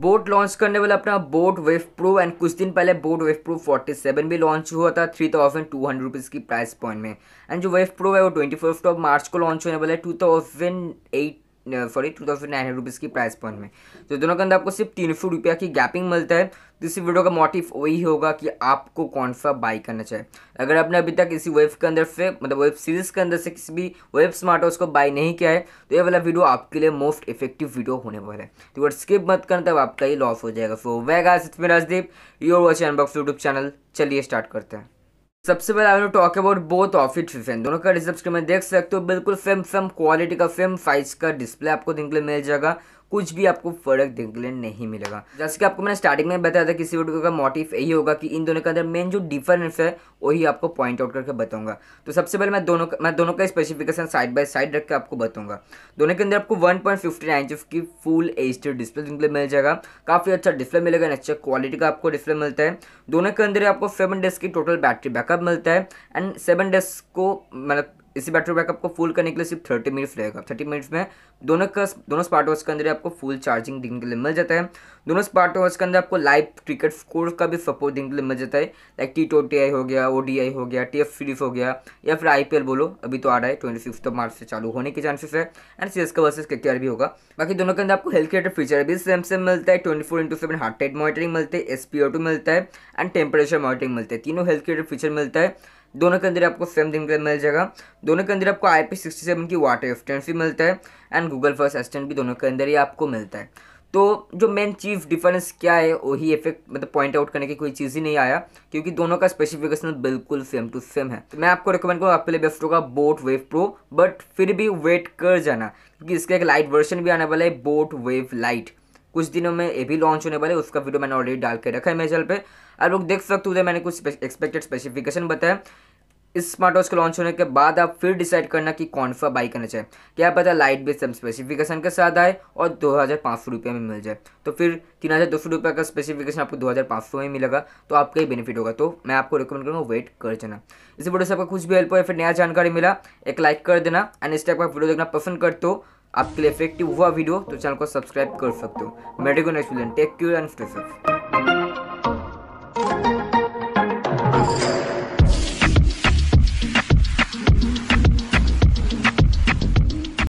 boat launch करने वाला अपना बोट वेव प्रो एंड कुछ दिन पहले बोट वेव प्रो 47 भी लॉन्च हुआ था three thousand two hundred rupees की प्राइस पॉइंट में एंड जो वेव प्रो है वो ट्वेंटी फिफ्थ ऑफ मार्च को लॉन्च होने वाला है two thousand eight sorry two thousand nine hundred rupees की प्राइस पॉइंट में तो दोनों के अंदर आपको सिर्फ तीन सौ रुपया की गैपिंग मिलता है तो इसी वीडियो का मोटिव वही होगा कि आपको कौन सा बाई करना चाहिए अगर आपने अभी तक इसी वेब के अंदर से मतलब वेब सीरीज़ के अंदर से किसी भी वेब स्मार्ट को बाई नहीं किया है तो ये वाला वीडियो आपके लिए मोस्ट इफेक्टिव वीडियो होने वाला है तो स्किप मत करना तब आपका ही लॉस हो जाएगा सो वैगा Rajdeep your watch unbox YouTube channel चलिए स्टार्ट करते हैं सबसे पहले I talk about both of it फैन दोनों का डिस्प्ले में देख सकते हो बिल्कुल फेम फेम क्वालिटी का फेम साइज का डिस्प्ले आपको देखने मिल जाएगा कुछ भी आपको फर्क देखने के लिए नहीं मिलेगा जैसे कि आपको मैंने स्टार्टिंग में बताया था किसी वीडियो का मोटिव यही होगा कि इन दोनों के अंदर मेन जो डिफरेंस है वही आपको पॉइंट आउट करके बताऊंगा तो सबसे पहले मैं दोनों मैं दोनों का स्पेसिफिकेशन साइड बाय साइड रख के आपको बताऊंगा दोनों के अंदर आपको वन पॉइंट की फुल एच डिस्प्ले देखने मिल जाएगा काफ़ी अच्छा डिस्प्ले मिलेगा अच्छा क्वालिटी का आपको डिस्प्ले मिलता है दोनों के अंदर आपको सेवन डेज की टोटल बैटरी बैकअप मिलता है एंड सेवन डेज को मतलब इसी बैटरी बैकअप को फुल करने के लिए सिर्फ थर्टी मिनट्स रहेगा थर्टी मिनट्स में दोनों का दोनों स्मार्ट वॉच के अंदर आपको फुल चार्जिंग देने के लिए मिल जाता है दोनों स्मार्ट वॉच के अंदर आपको लाइव क्रिकेट स्कोर का भी सपोर्ट देने के लिए मिल जाता है लाइक टी ट्वेंटी आई हो गया ओ हो गया टी एफ सीरीज हो गया या फिर आई बोलो अभी तो आ रहा है ट्वेंटी फिफ्थ मार्च से चालू होने के चांसेस है एंड सी एस का वर्सेज के भी होगा बाकी दोनों के अंदर आपको हेल्थ केयर फीचर भी सेम सेम मिलता है twenty four into seven heart rate monitoring मिलती है एस पी ओ टू मिलता है एंड टेम्परेचर मॉनिटरिंग मिलता है तीनों हेल्थ केयर फीचर मिलता है दोनों के अंदर आपको सेम दिन मिल जाएगा दोनों के अंदर आपको आई पी सिक्सटी सेवन की वाटर एफिडेंस भी मिलता है एंड गूगल फर्स्ट असिस्टेंट भी दोनों के अंदर ही आपको मिलता है तो जो मेन चीफ डिफरेंस क्या है वही इफेक्ट मतलब पॉइंट आउट करने की कोई चीज़ ही नहीं आया क्योंकि दोनों का स्पेसिफिकेशन बिल्कुल सेम टू सेम है तो मैं आपको रिकमेंड करूँ आपके लिए बेस्ट होगा बोट वेव प्रो बट फिर भी वेट कर जाना क्योंकि इसका एक लाइट वर्जन भी आने वाला है बोट वेव लाइट कुछ दिनों में ये भी लॉन्च होने वाले उसका वीडियो मैंने ऑलरेडी डाल के रखा है मेरे चैनल पर आप लोग देख सकते हो मैंने कुछ एक्सपेक्टेड स्पेसिफिकेशन बताया इस स्मार्ट वॉच के लॉन्च होने के बाद आप फिर डिसाइड करना कि कौन सा बाई करना चाहिए क्या पता लाइट भी सेम स्पेसिफिकेशन के साथ आए और दो हज़ार पाँच सौ रुपये में मिल जाए तो फिर तीन हज़ार दो सौ रुपये का स्पेसिफिकेशन आपको दो हज़ार पाँच सौ में मिलेगा तो आपका ही बेनिफिट होगा तो मैं आपको रिकमेंड करूँगा वेट कर जाना इसी वीडियो से आपको कुछ भी हेल्प हो या फिर नया जानकारी मिला एक लाइक कर देना एंड इस टाइप का वीडियो देखना पसंद करते हो आपके लिए इफेक्टिव हुआ वीडियो तो चैनल को सब्सक्राइब कर सकते हो medical next take care and